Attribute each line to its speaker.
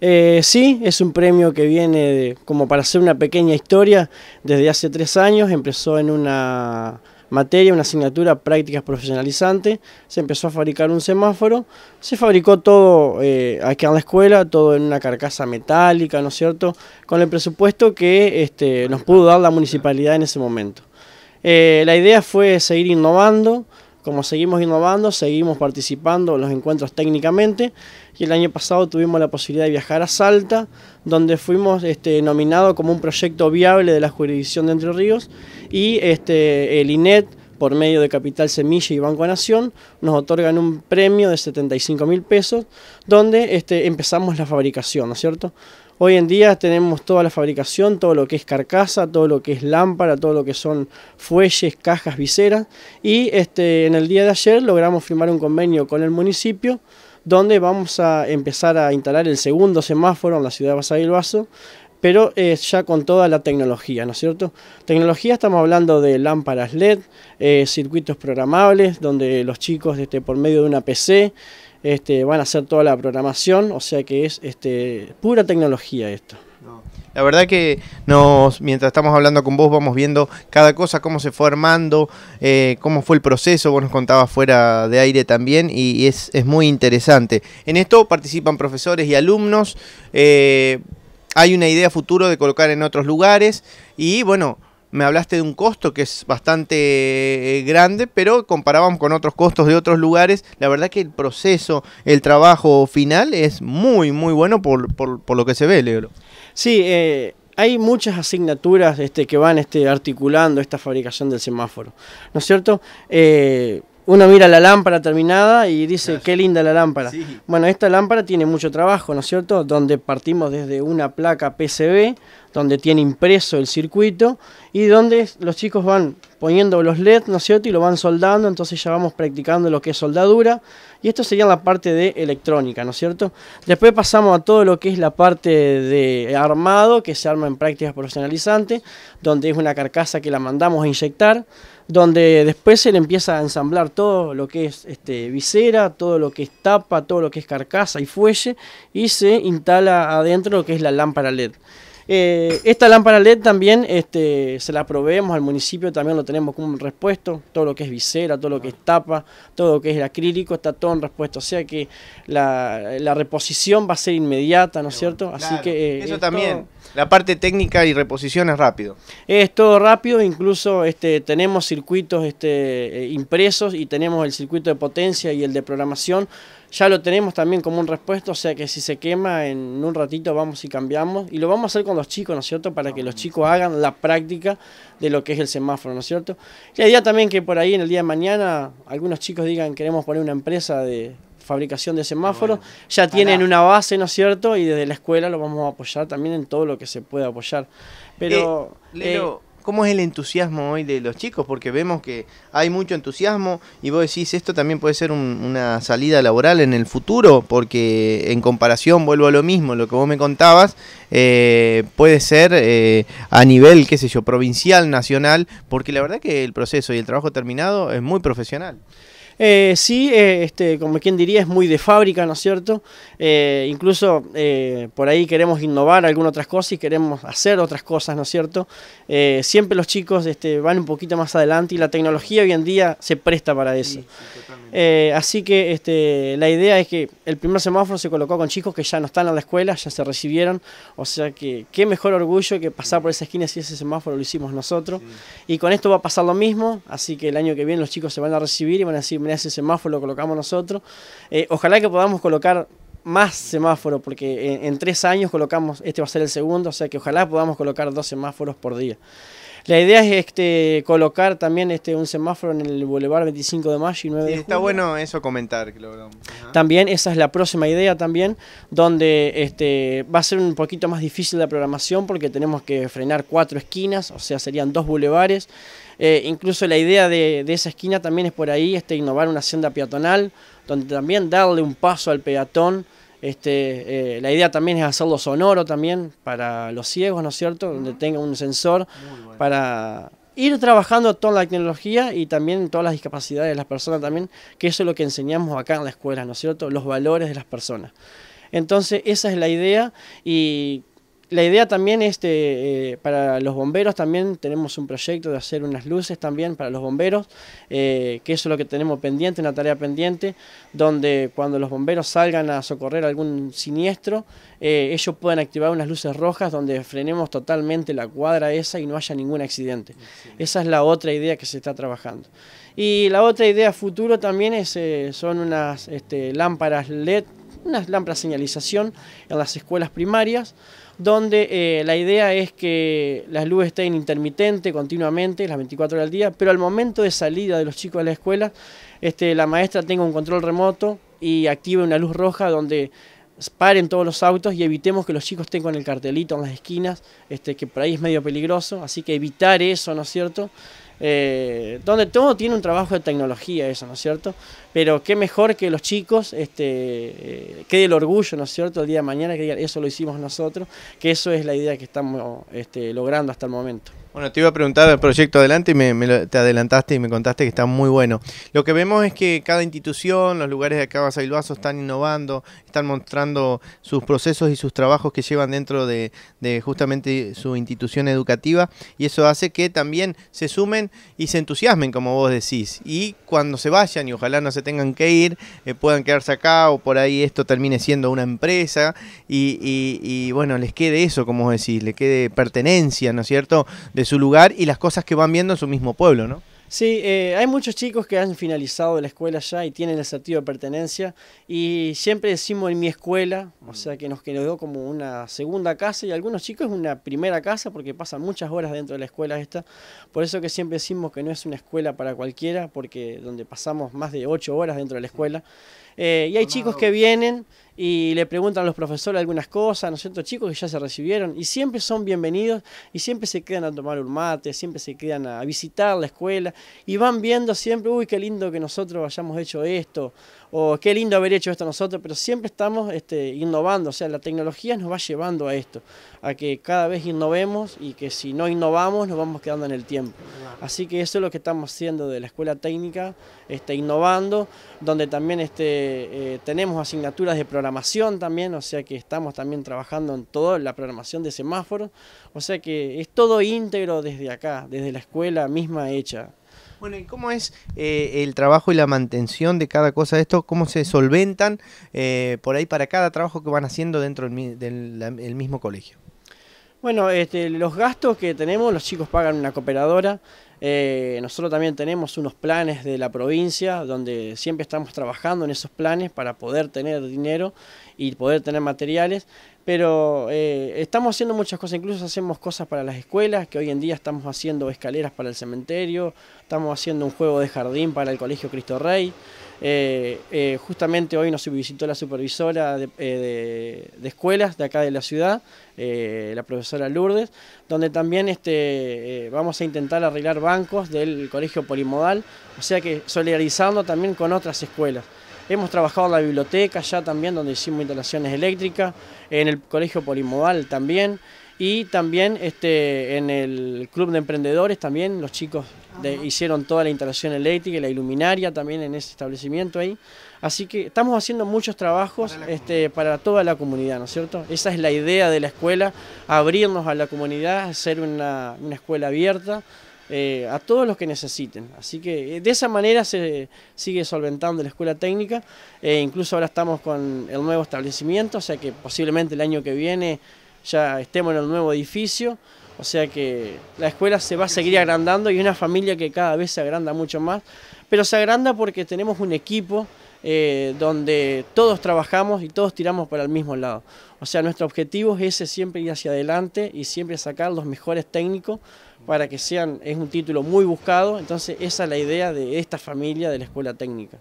Speaker 1: Eh, sí, es un premio que viene como para hacer una pequeña historia desde hace tres años. Empezó en una materia, una asignatura prácticas profesionalizantes. Se empezó a fabricar un semáforo. Se fabricó todo eh, aquí en la escuela, todo en una carcasa metálica, ¿no es cierto? Con el presupuesto que este, nos pudo dar la municipalidad en ese momento. Eh, la idea fue seguir innovando, como seguimos innovando, seguimos participando en los encuentros técnicamente y el año pasado tuvimos la posibilidad de viajar a Salta, donde fuimos este, nominados como un proyecto viable de la jurisdicción de Entre Ríos y este, el INET por medio de Capital Semilla y Banco Nación, nos otorgan un premio de 75 mil pesos, donde este, empezamos la fabricación, ¿no es cierto? Hoy en día tenemos toda la fabricación, todo lo que es carcasa, todo lo que es lámpara, todo lo que son fuelles, cajas, viseras. Y este, en el día de ayer logramos firmar un convenio con el municipio donde vamos a empezar a instalar el segundo semáforo en la ciudad de Basar Vaso, pero eh, ya con toda la tecnología, ¿no es cierto? Tecnología estamos hablando de lámparas LED, eh, circuitos programables, donde los chicos este, por medio de una PC este, van a hacer toda la programación, o sea que es este, pura tecnología esto. La verdad que
Speaker 2: mientras estamos hablando con vos, vamos viendo cada cosa, cómo se fue armando, eh, cómo fue el proceso, vos nos contabas fuera de aire también, y, es, muy interesante. En esto participan profesores y alumnos, eh, hay una idea futuro de colocar en otros lugares, y bueno, me hablaste de un costo que es bastante eh, grande, pero comparábamos con otros costos de otros lugares, la verdad que el proceso, el trabajo final es muy, muy bueno
Speaker 1: por, lo que se ve, Leo. Sí, eh, hay muchas asignaturas este, que van este, articulando esta fabricación del semáforo, ¿no es cierto? Eh, uno mira la lámpara terminada y dice, qué linda la lámpara. Bueno, esta lámpara tiene mucho trabajo, ¿no es cierto? Donde partimos desde una placa PCB, donde tiene impreso el circuito y donde los chicos van poniendo los LED, ¿no es cierto? Y lo van soldando, entonces ya vamos practicando lo que es soldadura. Y esto sería la parte de electrónica, ¿no es cierto? Después pasamos a todo lo que es la parte de armado, que se arma en prácticas profesionalizantes, donde es una carcasa que la mandamos a inyectar donde después se le empieza a ensamblar todo lo que es este, visera, todo lo que es tapa, todo lo que es carcasa y fuelle, y se instala adentro lo que es la lámpara LED. Eh, esta lámpara LED también este, se la proveemos al municipio, también lo tenemos como un respuesto, todo lo que es visera, todo lo que es tapa, todo lo que es acrílico, está todo en respuesto, o sea que la, reposición va a ser inmediata, ¿no es cierto? Así que... Eh, eso también...
Speaker 2: La parte técnica y reposición es rápido.
Speaker 1: Es todo rápido, incluso este, tenemos circuitos este, eh, impresos y tenemos el circuito de potencia y el de programación. Ya lo tenemos también como un respuesto, o sea que si se quema en un ratito vamos y cambiamos. Y lo vamos a hacer con los chicos, ¿no es cierto? Para que los ah, chicos hagan la práctica de lo que es el semáforo, ¿no es cierto? Y la idea también que por ahí en el día de mañana algunos chicos digan queremos poner una empresa de fabricación de ah, semáforos, ya tienen una base, ¿no es cierto? Y desde la escuela lo vamos a apoyar también en todo lo que se pueda apoyar. Pero... Eh, eh, leo ¿Cómo
Speaker 2: es el entusiasmo hoy de los chicos? Porque vemos que hay mucho entusiasmo y vos decís, esto también puede ser una salida laboral en el futuro, porque en comparación, vuelvo a lo mismo, lo que vos me contabas, eh, puede ser a nivel, qué sé yo, provincial, nacional, porque la verdad que el proceso y el trabajo terminado es muy profesional. Eh,
Speaker 1: sí, eh, este, como quien diría, es muy de fábrica, ¿no es cierto? Eh, incluso eh, por ahí queremos innovar algunas otras cosas y queremos hacer otras cosas, ¿no es cierto? siempre los chicos este, van un poquito más adelante y la tecnología hoy en día se presta para eso. Eh, así que este, la idea es que el primer semáforo se colocó con chicos que ya no están en la escuela, ya se recibieron, o sea que qué mejor orgullo que pasar por esa esquina si ese semáforo lo hicimos nosotros. Y con esto va a pasar lo mismo, así que el año que viene los chicos se van a recibir y van a decir, mira, ese semáforo lo colocamos nosotros. Eh, ojalá que podamos colocar más semáforos, porque en, en tres años colocamos, este va a ser el segundo, o sea que ojalá podamos colocar dos semáforos por día. La idea es este, colocar también este, un semáforo en el Boulevard 25 de Mayo y 9 de julio. Está bueno eso comentar. También esa es la próxima idea también, donde este, va a ser un poquito más difícil la programación porque tenemos que frenar cuatro esquinas, o sea, serían dos bulevares. Eh, incluso la idea de, de, esa esquina también es por ahí, este, innovar una senda peatonal, donde también darle un paso al peatón este, eh, la idea también es hacerlo sonoro también para los ciegos, ¿no es cierto? Donde tenga un sensor para ir trabajando toda la tecnología y también todas las discapacidades de las personas también, que eso es lo que enseñamos acá en la escuela, ¿no es cierto? Los valores de las personas. Entonces, esa es la idea y la idea también es este, eh, para los bomberos también tenemos un proyecto de hacer unas luces también para los bomberos eh, que eso es lo que tenemos pendiente una tarea pendiente donde cuando los bomberos salgan a socorrer algún siniestro eh, ellos puedan activar unas luces rojas donde frenemos totalmente la cuadra esa y no haya ningún accidente esa es la otra idea que se está trabajando y la otra idea futuro también es son unas este, lámparas led una lámpara señalización en las escuelas primarias, donde eh, la idea es que las luces estén intermitente continuamente, las 24 horas al día, pero al momento de salida de los chicos de la escuela, este, la maestra tenga un control remoto y active una luz roja donde paren todos los autos y evitemos que los chicos estén con el cartelito en las esquinas, este, que por ahí es medio peligroso, así que evitar eso, ¿no es cierto? Eh, donde todo tiene un trabajo de tecnología, eso, ¿no es cierto? Pero qué mejor que los chicos este, eh, quede el orgullo, ¿no es cierto?, el día de mañana que digan, eso lo hicimos nosotros, que eso es la idea que estamos este, logrando hasta el momento. Bueno, te iba a
Speaker 2: preguntar el proyecto adelante y me, te adelantaste y me contaste que está muy bueno.
Speaker 1: Lo que vemos es que cada
Speaker 2: institución, los lugares de acá Basavilbaso están innovando, están mostrando sus procesos y sus trabajos que llevan dentro de, justamente su institución educativa y eso hace que también se sumen y se entusiasmen, como vos decís. Y cuando se vayan y ojalá no se tengan que ir, eh, puedan quedarse acá o por ahí esto termine siendo una empresa y, bueno, les quede eso, como vos decís, le quede pertenencia, ¿no es cierto? De su lugar y las cosas que van viendo en su mismo pueblo, ¿no?
Speaker 1: Sí, eh, hay muchos chicos que han finalizado la escuela ya y tienen el sentido de pertenencia y siempre decimos en mi escuela, o sea que nos quedó como una segunda casa y algunos chicos es una primera casa porque pasan muchas horas dentro de la escuela esta, por eso que siempre decimos que no es una escuela para cualquiera porque donde pasamos más de ocho horas dentro de la escuela eh, y hay chicos que vienen y le preguntan a los profesores algunas cosas, ¿no es cierto? Chicos que ya se recibieron y siempre son bienvenidos y siempre se quedan a tomar un mate, siempre se quedan a visitar la escuela y van viendo siempre, uy, qué lindo que nosotros hayamos hecho esto, o qué lindo haber hecho esto nosotros, pero siempre estamos este, innovando, o sea, la tecnología nos va llevando a esto, a que cada vez innovemos y que si no innovamos nos vamos quedando en el tiempo. Así que eso es lo que estamos haciendo de la escuela técnica, este, innovando, donde también este, eh, tenemos asignaturas de programación también, o sea que estamos también trabajando en toda la programación de semáforos, o sea que es todo íntegro desde acá, desde la escuela misma hecha. Bueno, ¿y cómo es eh, el
Speaker 2: trabajo y la mantención de cada cosa de esto? ¿Cómo se solventan eh, por ahí para cada trabajo que van haciendo dentro del, mismo colegio?
Speaker 1: Bueno, este, los gastos que tenemos, los chicos pagan una cooperadora. Eh, nosotros también tenemos unos planes de la provincia, donde siempre estamos trabajando en esos planes para poder tener dinero y poder tener materiales. Pero eh, estamos haciendo muchas cosas, incluso hacemos cosas para las escuelas, que hoy en día estamos haciendo escaleras para el cementerio, estamos haciendo un juego de jardín para el Colegio Cristo Rey. Eh, eh, justamente hoy nos visitó la supervisora de, eh, escuelas de acá de la ciudad, la profesora Lourdes, donde también este, vamos a intentar arreglar bancos del colegio polimodal, o sea que solidarizando también con otras escuelas. Hemos trabajado en la biblioteca ya también, donde hicimos instalaciones eléctricas, en el colegio polimodal también. Y también este, en el Club de Emprendedores, también los chicos hicieron toda la instalación eléctrica y la iluminaria también en ese establecimiento ahí. Así que estamos haciendo muchos trabajos para, este, para toda la comunidad, ¿no es cierto? Esa es la idea de la escuela, abrirnos a la comunidad, hacer una, escuela abierta. Eh, a todos los que necesiten. Así que eh, de esa manera se sigue solventando la escuela técnica. E incluso ahora estamos con el nuevo establecimiento, o sea que posiblemente el año que viene ya estemos en el nuevo edificio. O sea que la escuela se va a seguir agrandando y una familia que cada vez se agranda mucho más. Pero se agranda porque tenemos un equipo eh, donde todos trabajamos y todos tiramos para el mismo lado. O sea, nuestro objetivo es ese siempre ir hacia adelante y siempre sacar los mejores técnicos para que sean, es un título muy buscado. Entonces esa es la idea de esta familia de la escuela técnica.